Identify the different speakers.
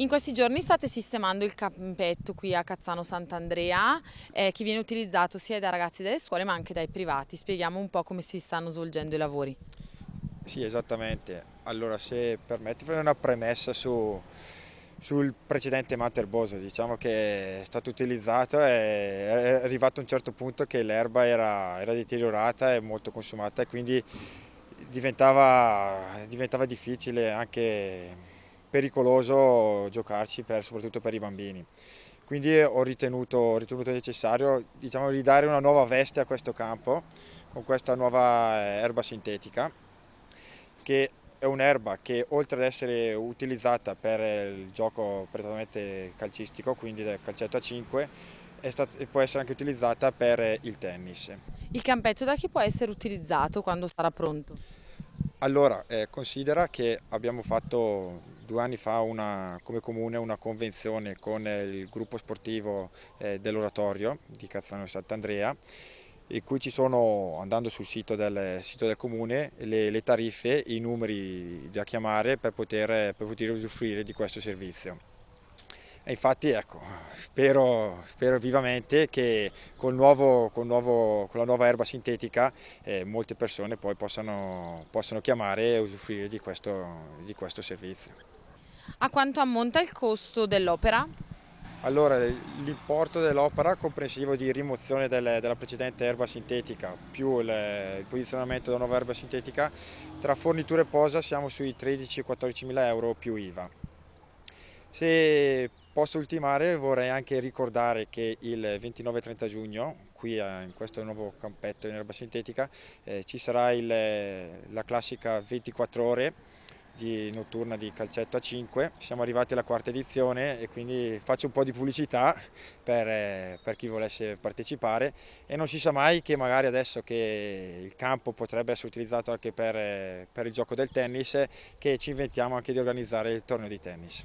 Speaker 1: In questi giorni state sistemando il campetto qui a Cazzano Sant'Andrea eh, che viene utilizzato sia dai ragazzi delle scuole ma anche dai privati. Spieghiamo un po' come si stanno svolgendo i lavori.
Speaker 2: Sì, esattamente. Allora, se permetti, fare una premessa su, sul precedente Materboso. Diciamo che è stato utilizzato e è arrivato a un certo punto che l'erba era, era deteriorata e molto consumata e quindi diventava, diventava difficile anche pericoloso giocarci per, soprattutto per i bambini. Quindi ho ritenuto, ho ritenuto necessario diciamo, ridare una nuova veste a questo campo con questa nuova eh, erba sintetica che è un'erba che oltre ad essere utilizzata per eh, il gioco prettamente calcistico, quindi del calcetto a 5, stata, può essere anche utilizzata per eh, il tennis.
Speaker 1: Il campetto da chi può essere utilizzato quando sarà pronto?
Speaker 2: Allora, eh, considera che abbiamo fatto due anni fa una, come comune una convenzione con il gruppo sportivo eh, dell'Oratorio di Cazzano Sant'Andrea in cui ci sono, andando sul sito del, sito del comune, le, le, tariffe, i numeri da chiamare per poter, per poter usufruire di questo servizio. E infatti ecco, spero, spero, vivamente che col nuovo, col nuovo, con la nuova erba sintetica eh, molte persone poi possano, possano chiamare e usufruire di questo, di questo servizio.
Speaker 1: A quanto ammonta il costo dell'opera?
Speaker 2: Allora, l'importo dell'opera comprensivo di rimozione delle, della precedente erba sintetica più le, il posizionamento della nuova erba sintetica, tra forniture e posa siamo sui 13-14 mila euro più IVA. Se posso ultimare vorrei anche ricordare che il 29-30 giugno qui eh, in questo nuovo campetto in erba sintetica eh, ci sarà il, la classica 24 ore di notturna di calcetto a 5. Siamo arrivati alla quarta edizione e quindi faccio un po' di pubblicità per, eh, per, chi volesse partecipare e non si sa mai che magari adesso che il campo potrebbe essere utilizzato anche per, eh, per il gioco del tennis che ci inventiamo anche di organizzare il torneo di tennis.